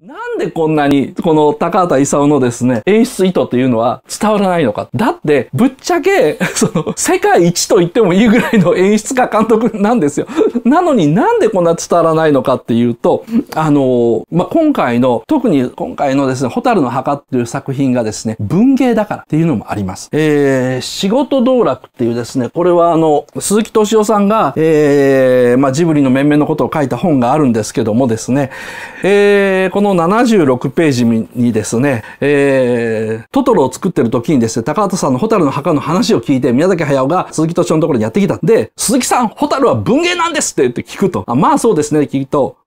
なんでこんなに、この高畑勲のですね、演出意図っていうのは伝わらないのか。だって、ぶっちゃけ、その、世界一と言ってもいいぐらいの演出家監督なんですよ。なのになんでこんな伝わらないのかっていうと、あの、まあ、今回の、特に今回のですね、ホタルの墓っていう作品がですね、文芸だからっていうのもあります。えー、仕事道楽っていうですね、これはあの、鈴木敏夫さんが、えー、まあ、ジブリの面々のことを書いた本があるんですけどもですね、えー、このの76ページにですね、えー、トトロを作ってる時にですね、高畑さんの蛍の墓の話を聞いて、宮崎駿が鈴木敏夫のところにやってきたんで、鈴木さん、蛍は文芸なんですって言って聞くと。あまあそうですね、聞くと、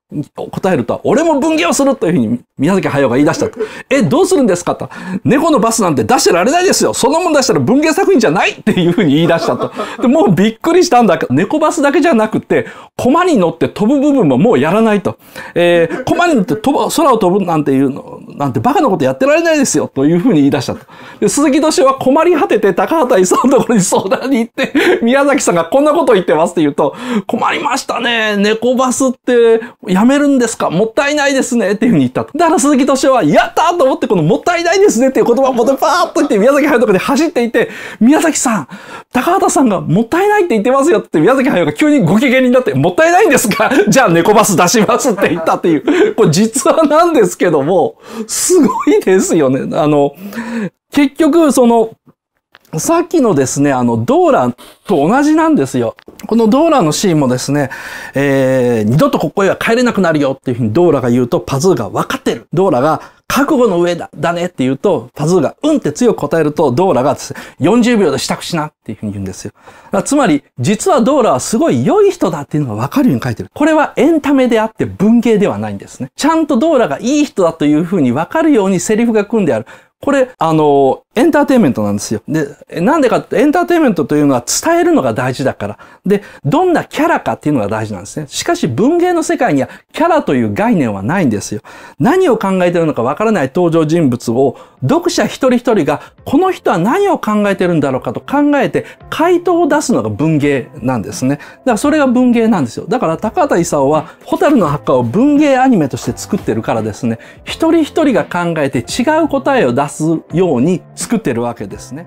答えると、俺も分岐をするというふうに宮崎駿が言い出したと。え、どうするんですかと。猫のバスなんて出してられないですよ。そのもん出したら文芸作品じゃないっていうふうに言い出したと。で、もうびっくりしたんだけど、猫バスだけじゃなくて、駒に乗って飛ぶ部分ももうやらないと。えー、駒に乗って飛ぶ、空を飛ぶなんていうのなんてバカなことやってられないですよというふうに言い出したと。で鈴木敏夫は困り果てて高畑勲のところに相談に行って、宮崎さんがこんなこと言ってますって言うと、困りましたね。猫バスってやめるんですかもったいないですね。っていうふうに言ったと。だから鈴木敏夫は、やったと思ってこのもったいないですねっていう言葉をもてパーっと言って宮崎駿のとこで走っていて、宮崎さん、高畑さんがもったいないって言ってますよって宮崎駿が急にご機嫌になって、もったいないんですかじゃあ猫バス出しますって言ったっていう。これ実話なんですけども、すごいですよね。あの、結局、その、さっきのですね、あの、ドーラと同じなんですよ。このドーラのシーンもですね、えー、二度とここへは帰れなくなるよっていうふうにドーラが言うと、パズーが分かってる。ドーラが覚悟の上だ、だねって言うと、パズーがうんって強く答えると、ドーラが、ね、40秒で支度しなっていうふうに言うんですよ。つまり、実はドーラはすごい良い人だっていうのがわかるように書いてる。これはエンタメであって文芸ではないんですね。ちゃんとドーラがいい人だというふうにわかるようにセリフが組んである。これ、あの、エンターテインメントなんですよ。で、なんでかって、エンターテインメントというのは伝えるのが大事だから。で、どんなキャラかっていうのが大事なんですね。しかし、文芸の世界にはキャラという概念はないんですよ。何を考えてるのかわからない登場人物を、読者一人一人が、この人は何を考えてるんだろうかと考えて、回答を出すのが文芸なんですね。だからそれが文芸なんですよ。だから高畑勲は、ホタルの墓を文芸アニメとして作ってるからですね、一人一人が考えて違う答えを出すすように作ってるわけですね。